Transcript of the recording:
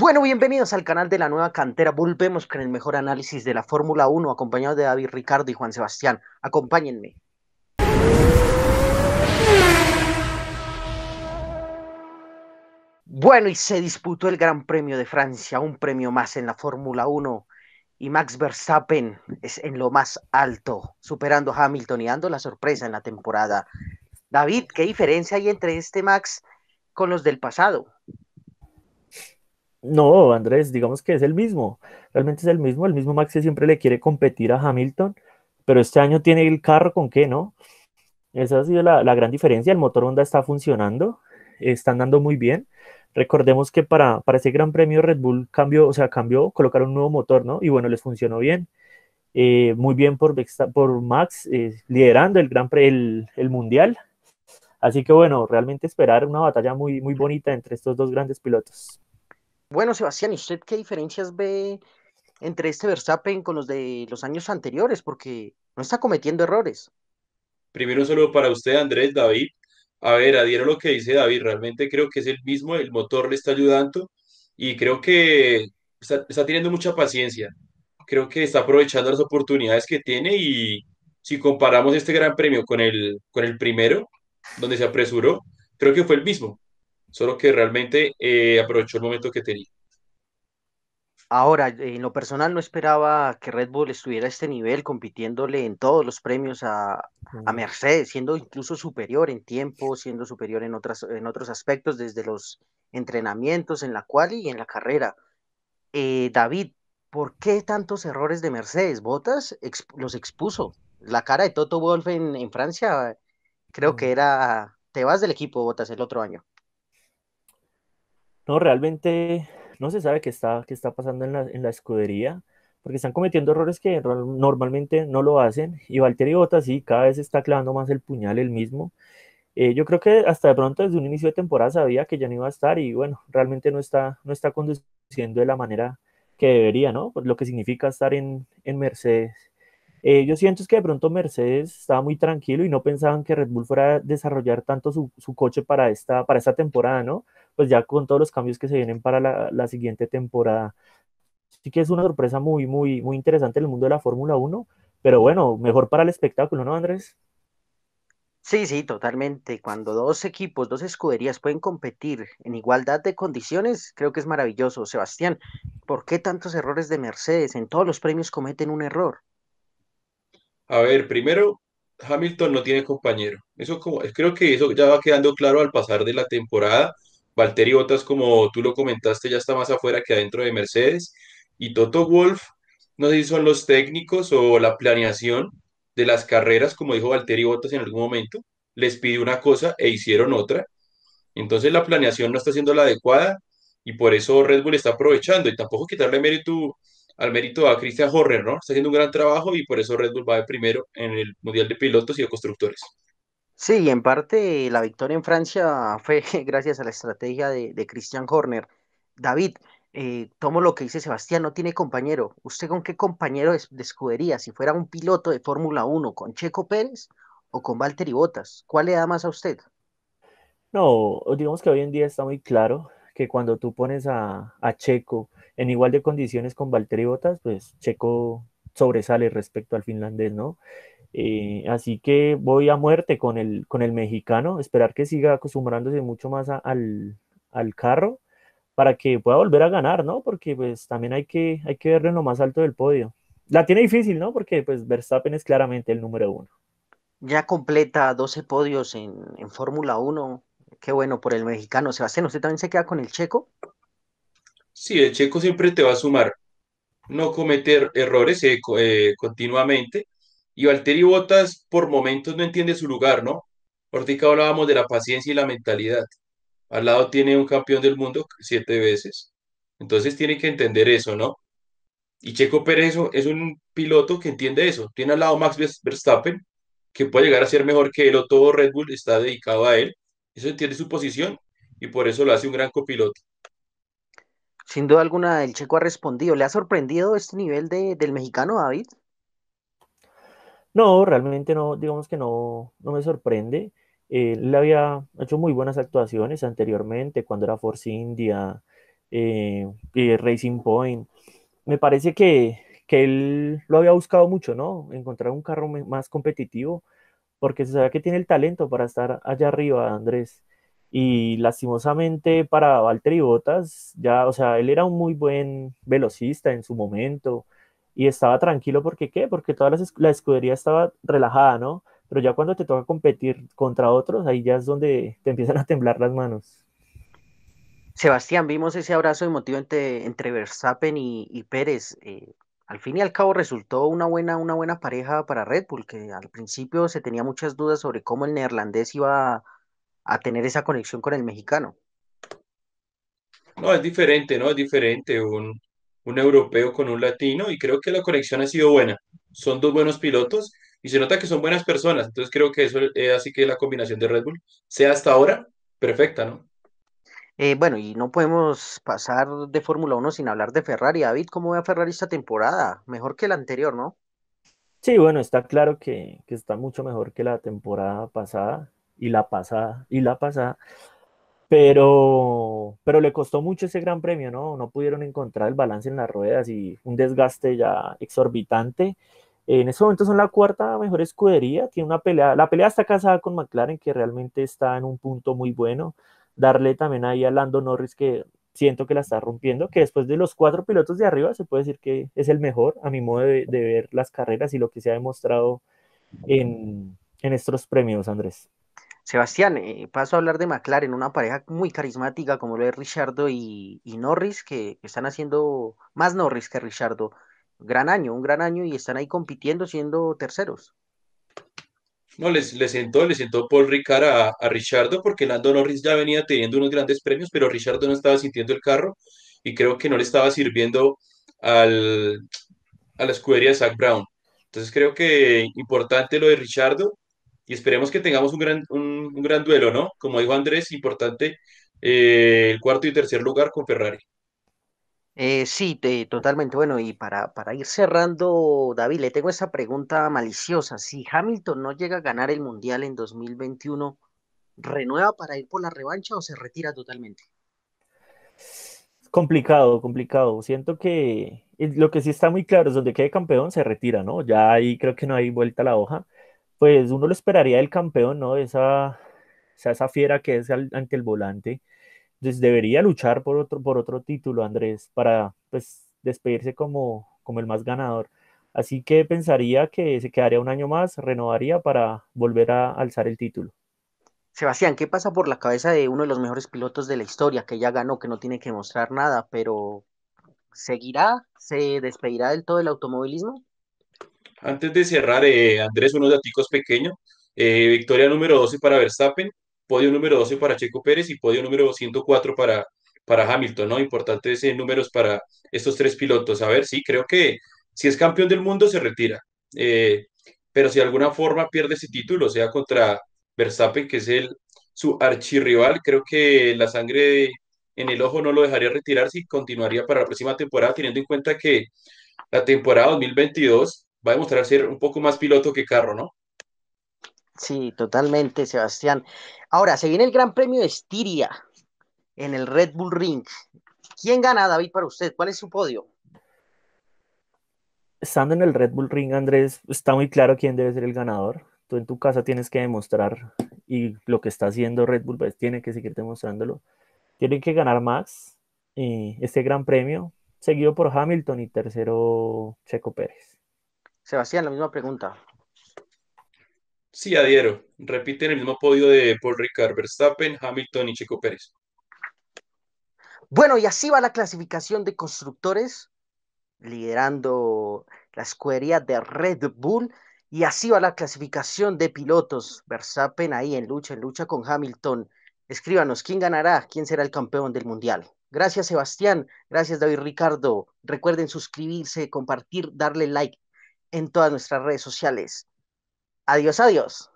Bueno, bienvenidos al canal de la nueva cantera. Volvemos con el mejor análisis de la Fórmula 1, acompañado de David Ricardo y Juan Sebastián. Acompáñenme. Bueno, y se disputó el Gran Premio de Francia, un premio más en la Fórmula 1. Y Max Verstappen es en lo más alto, superando a Hamilton y dando la sorpresa en la temporada. David, ¿qué diferencia hay entre este Max con los del pasado? No, Andrés, digamos que es el mismo. Realmente es el mismo. El mismo Max siempre le quiere competir a Hamilton, pero este año tiene el carro con qué, ¿no? Esa ha sido la, gran diferencia. El motor Honda está funcionando, está andando muy bien. Recordemos que para, ese gran premio Red Bull cambió, o sea, cambió, colocaron un nuevo motor, ¿no? Y bueno, les funcionó bien. Eh, muy bien por, Max, eh, liderando el, gran Premio, el, Mundial. Así que bueno, realmente esperar una batalla muy, muy bonita entre estos dos grandes pilotos. Bueno, Sebastián, ¿y usted qué diferencias ve entre este Verstappen con los de los años anteriores? Porque no está cometiendo errores. Primero solo para usted, Andrés, David. A ver, adhiero lo que dice David, realmente creo que es el mismo, el motor le está ayudando y creo que está, está teniendo mucha paciencia. Creo que está aprovechando las oportunidades que tiene y si comparamos este gran premio con el, con el primero, donde se apresuró, creo que fue el mismo solo que realmente eh, aprovechó el momento que tenía. Ahora, en lo personal no esperaba que Red Bull estuviera a este nivel compitiéndole en todos los premios a, Mercedes, siendo incluso superior en tiempo, siendo superior en, otras, en otros aspectos, desde los entrenamientos en la cual y en la carrera. Eh, David, ¿por qué tantos errores de Mercedes? Botas los expuso. La cara de Toto Wolf en, en Francia, creo que era, te vas del equipo, Botas, el otro año. No, realmente no se sabe qué está, qué está pasando en la, escudería, porque están cometiendo errores que normalmente no lo hacen. Y Valtteri Bottas sí, cada vez está clavando más el puñal el mismo. Eh, yo creo que hasta de pronto desde un inicio de temporada sabía que ya no iba a estar y bueno, realmente no está, no está conduciendo de la manera que debería, ¿no? lo que significa estar en, Mercedes. Eh, yo siento es que de pronto Mercedes estaba muy tranquilo y no pensaban que Red Bull fuera a desarrollar tanto su, coche para esta, para esta temporada, ¿no? pues ya con todos los cambios que se vienen para la, siguiente temporada. sí que es una sorpresa muy, muy, muy interesante en el mundo de la Fórmula 1, pero bueno, mejor para el espectáculo, ¿no, Andrés? Sí, sí, totalmente. Cuando dos equipos, dos escuderías pueden competir en igualdad de condiciones, creo que es maravilloso. Sebastián, ¿por qué tantos errores de Mercedes? En todos los premios cometen un error. A ver, primero, Hamilton no tiene compañero. Eso como, creo que eso ya va quedando claro al pasar de la temporada Valtteri Bottas, como tú lo comentaste, ya está más afuera que adentro de Mercedes. Y Toto Wolf, no sé si son los técnicos o la planeación de las carreras, como dijo Valtteri Bottas en algún momento, les pidió una cosa e hicieron otra. Entonces la planeación no está siendo la adecuada y por eso Red Bull está aprovechando. Y tampoco quitarle mérito al mérito a Christian Horner, ¿no? Está haciendo un gran trabajo y por eso Red Bull va de primero en el Mundial de Pilotos y de Constructores. Sí, en parte la victoria en Francia fue gracias a la estrategia de, de Christian Horner. David, eh, tomo lo que dice Sebastián, no tiene compañero. ¿Usted con qué compañero descubriría Si fuera un piloto de Fórmula 1, ¿con Checo Pérez o con Valtteri Bottas? ¿Cuál le da más a usted? No, digamos que hoy en día está muy claro que cuando tú pones a, a Checo en igual de condiciones con Valtteri Bottas, pues Checo sobresale respecto al finlandés, ¿no? Eh, así que voy a muerte con el, con el mexicano, esperar que siga acostumbrándose mucho más al, carro para que pueda volver a ganar, ¿no? Porque pues también hay que, hay que verlo en lo más alto del podio. La tiene difícil, ¿no? Porque pues Verstappen es claramente el número uno. Ya completa 12 podios en, en Fórmula 1. Qué bueno por el mexicano. Sebastián, ¿usted también se queda con el checo? Sí, el checo siempre te va a sumar. No cometer errores eh, eh, continuamente y Valtteri Bottas por momentos no entiende su lugar, ¿no? Ahorita hablábamos de la paciencia y la mentalidad. Al lado tiene un campeón del mundo siete veces. Entonces tiene que entender eso, ¿no? Y Checo Pérez es un piloto que entiende eso. Tiene al lado Max Verstappen, que puede llegar a ser mejor que él o todo Red Bull está dedicado a él. Eso entiende su posición y por eso lo hace un gran copiloto. Sin duda alguna, el checo ha respondido. ¿Le ha sorprendido este nivel de, del mexicano, David? No, realmente no, digamos que no, me sorprende. Él había hecho muy buenas actuaciones anteriormente, cuando era Force India, eh, Racing Point. Me parece que, él lo había buscado mucho, ¿no? Encontrar un carro más competitivo, porque se sabe que tiene el talento para estar allá arriba, Andrés. Y lastimosamente para Valtteri Bottas, ya, o sea, él era un muy buen velocista en su momento, y estaba tranquilo porque qué, porque toda la, escudería estaba relajada, ¿no? Pero ya cuando te toca competir contra otros, ahí ya es donde te empiezan a temblar las manos. Sebastián, vimos ese abrazo emotivo entre, entre Verstappen y, Pérez. Eh, al fin y al cabo resultó una buena, una buena pareja para Red Bull, que al principio se tenía muchas dudas sobre cómo el neerlandés iba a tener esa conexión con el mexicano. No, es diferente, ¿no? Es diferente. Un, un europeo con un latino y creo que la conexión ha sido buena. Son dos buenos pilotos y se nota que son buenas personas. Entonces creo que eso es eh, así que la combinación de Red Bull sea hasta ahora perfecta, ¿no? Eh, bueno, y no podemos pasar de Fórmula 1 sin hablar de Ferrari. David, ¿cómo ve a Ferrari esta temporada? Mejor que la anterior, ¿no? Sí, bueno, está claro que, que está mucho mejor que la temporada pasada y la pasada y la pasada pero, pero le costó mucho ese gran premio, ¿no? No pudieron encontrar el balance en las ruedas y un desgaste ya exorbitante. En ese momento son la cuarta mejor escudería, tiene una pelea, la pelea está casada con McLaren que realmente está en un punto muy bueno. Darle también ahí a Lando Norris que siento que la está rompiendo, que después de los cuatro pilotos de arriba se puede decir que es el mejor a mi modo de, ver las carreras y lo que se ha demostrado en, en estos premios, Andrés. Sebastián, eh, paso a hablar de McLaren, una pareja muy carismática como lo es Richardo y, Norris, que, están haciendo más Norris que Richardo. Gran año, un gran año y están ahí compitiendo siendo terceros. No, les sentó, le sentó Paul Ricard a, a Richardo porque Lando Norris ya venía teniendo unos grandes premios, pero Richardo no estaba sintiendo el carro y creo que no le estaba sirviendo a la escudería de Zach Brown. Entonces creo que importante lo de Richardo y esperemos que tengamos un gran, un, gran duelo, ¿no? Como dijo Andrés, importante eh, el cuarto y tercer lugar con Ferrari. Eh, sí, totalmente. Bueno, y para, para ir cerrando, David, le tengo esa pregunta maliciosa. Si Hamilton no llega a ganar el Mundial en 2021, ¿renueva para ir por la revancha o se retira totalmente? Complicado, complicado. Siento que eh, lo que sí está muy claro es donde quede campeón se retira, ¿no? Ya ahí creo que no hay vuelta a la hoja pues uno lo esperaría del campeón, ¿no? Esa, esa fiera que es ante el volante. Entonces debería luchar por otro, por otro título, Andrés, para pues, despedirse como, como el más ganador. Así que pensaría que se quedaría un año más, renovaría para volver a alzar el título. Sebastián, ¿qué pasa por la cabeza de uno de los mejores pilotos de la historia que ya ganó, que no tiene que mostrar nada, pero ¿seguirá? ¿Se despedirá del todo del automovilismo? Antes de cerrar, eh, Andrés, unos datos pequeños. Eh, victoria número 12 para Verstappen, podio número 12 para Checo Pérez y podio número 104 para, para Hamilton, ¿no? Importantes ese números para estos tres pilotos. A ver, sí, creo que si es campeón del mundo se retira, eh, pero si de alguna forma pierde ese título, sea, contra Verstappen, que es el, su archirrival, creo que la sangre en el ojo no lo dejaría retirarse y continuaría para la próxima temporada, teniendo en cuenta que la temporada 2022 va a demostrar ser un poco más piloto que carro, ¿no? Sí, totalmente, Sebastián. Ahora, se viene el Gran Premio de Estiria en el Red Bull Ring. ¿Quién gana, David, para usted? ¿Cuál es su podio? Estando en el Red Bull Ring, Andrés, está muy claro quién debe ser el ganador. Tú en tu casa tienes que demostrar y lo que está haciendo Red Bull pues, tiene que seguir demostrándolo. Tienen que ganar Max eh, este gran premio, seguido por Hamilton y tercero Checo Pérez. Sebastián, la misma pregunta. Sí, adhiero. Repiten el mismo podio de Paul Ricard, Verstappen, Hamilton y Checo Pérez. Bueno, y así va la clasificación de constructores, liderando la escudería de Red Bull. Y así va la clasificación de pilotos. Verstappen ahí en lucha, en lucha con Hamilton. Escríbanos, ¿quién ganará? ¿Quién será el campeón del Mundial? Gracias, Sebastián. Gracias, David Ricardo. Recuerden suscribirse, compartir, darle like en todas nuestras redes sociales. Adiós, adiós.